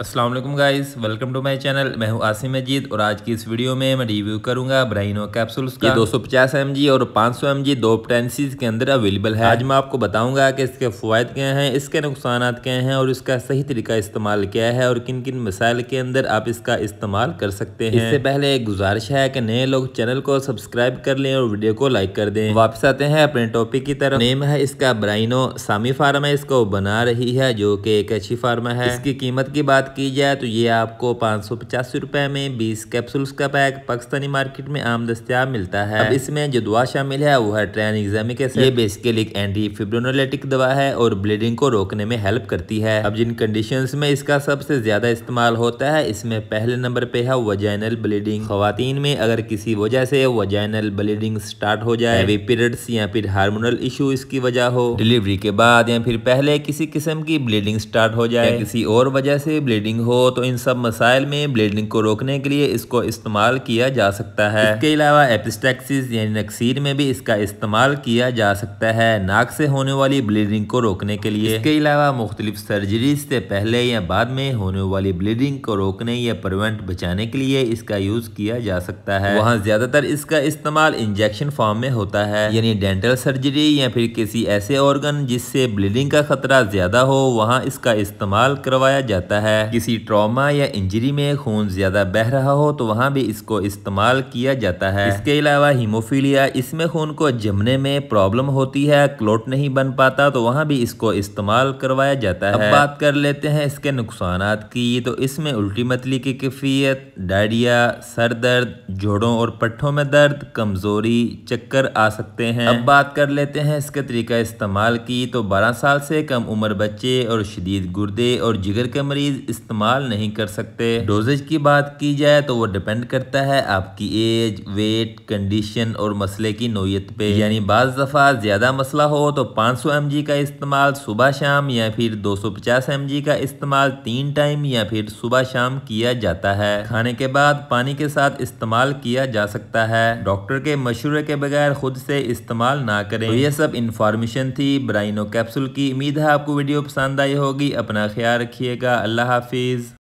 Aslam guys welcome to my channel मैं हूं आसिम मजीद और आज की इस वीडियो में मैं रिव्यू करूंगा ब्राइनो कैप्सूल का पचास एम जी और 500 जी दो पोटेंसीज के अंदर अवेलेबल है आज मैं आपको बताऊंगा कि इसके फ़वाद क्या हैं इसके नुकसान क्या हैं और इसका सही तरीका इस्तेमाल क्या है और किन किन मसाइल के अंदर आप इसका इस्तेमाल कर सकते हैं इससे पहले एक गुजारिश है कि नए लोग चैनल को सब्सक्राइब कर लें और वीडियो को लाइक कर दें वापस आते हैं अपने टॉपिक की तरफ नेम है इसका ब्राइनो सामी फार्मा इसको बना रही है जो कि एक अच्छी फार्मा है इसकी कीमत की बात बात की जाए तो ये आपको पाँच सौ पचासी रुपए में बीस कैप्सूल्स का पैक पाकिस्तानी मार्केट में आम दस्तियाब मिलता है अब इसमें जो दवा शामिल है वो है ट्रेन एग्जामिक ये बेसिकली एंटी फिब्रोनोलेटिक दवा है और ब्लीडिंग को रोकने में हेल्प करती है अब जिन कंडीशन में इसका सबसे ज्यादा इस्तेमाल होता है इसमें पहले नंबर पे है वजाइनल ब्लीडिंग खातन में अगर किसी वजह से वजाइनल ब्लीडिंग स्टार्ट हो जाए पीरियड्स या फिर हार्मोनल इशू इसकी वजह हो डिलीवरी के बाद या फिर पहले किसी किस्म की ब्लीडिंग स्टार्ट हो जाए किसी और वजह से ब्लीडिंग हो तो इन सब मसाइल में ब्लीडिंग को रोकने के लिए इसको इस्तेमाल किया जा सकता है इसके अलावा एपिस्टेक्सिस यानी नक्सीर में भी इसका इस्तेमाल किया जा सकता है नाक से होने वाली ब्लीडिंग को रोकने के लिए इसके अलावा मुख्तलिफ सर्जरीज से पहले या बाद में होने वाली ब्लीडिंग को रोकने या प्रवेंट बचाने के लिए इसका यूज किया जा सकता है वहाँ ज्यादातर इसका इस्तेमाल इंजेक्शन फॉर्म में होता है यानी डेंटल सर्जरी या फिर किसी ऐसे ऑर्गन जिससे ब्लीडिंग का खतरा ज्यादा हो वहाँ इसका इस्तेमाल करवाया जाता है है किसी ट्रॉमा या इंजरी में खून ज्यादा बह रहा हो तो वहाँ भी इसको इस्तेमाल किया जाता है इसके अलावा हीमोफीलिया इसमें खून को जमने में प्रॉब्लम होती है क्लोट नहीं बन पाता तो वहाँ भी इसको इस्तेमाल करवाया जाता है अब बात कर लेते हैं इसके नुकसान की तो इसमें उल्टी मतली की कैफियत डायरिया सर दर्द जोड़ों और पट्टों में दर्द कमजोरी चक्कर आ सकते हैं अब बात कर लेते हैं इसके तरीका इस्तेमाल की तो बारह साल से कम उम्र बच्चे और शदीद गुर्दे और जिगर के मरीज इस्तेमाल नहीं कर सकते डोजेज की बात की जाए तो वो डिपेंड करता है आपकी एज वेट कंडीशन और मसले की नोयत पे यानी बाज दफ़ा ज़्यादा मसला हो तो 500 सौ का इस्तेमाल सुबह शाम या फिर 250 सौ का इस्तेमाल तीन टाइम या फिर सुबह शाम किया जाता है खाने के बाद पानी के साथ इस्तेमाल किया जा सकता है डॉक्टर के मशूरे के बगैर खुद से इस्तेमाल ना करें तो ये सब इंफॉर्मेशन थी ब्राइनो कैप्सूल की उम्मीद है आपको वीडियो पसंद आई होगी अपना ख्याल रखिएगा अल्लाह हाफ fez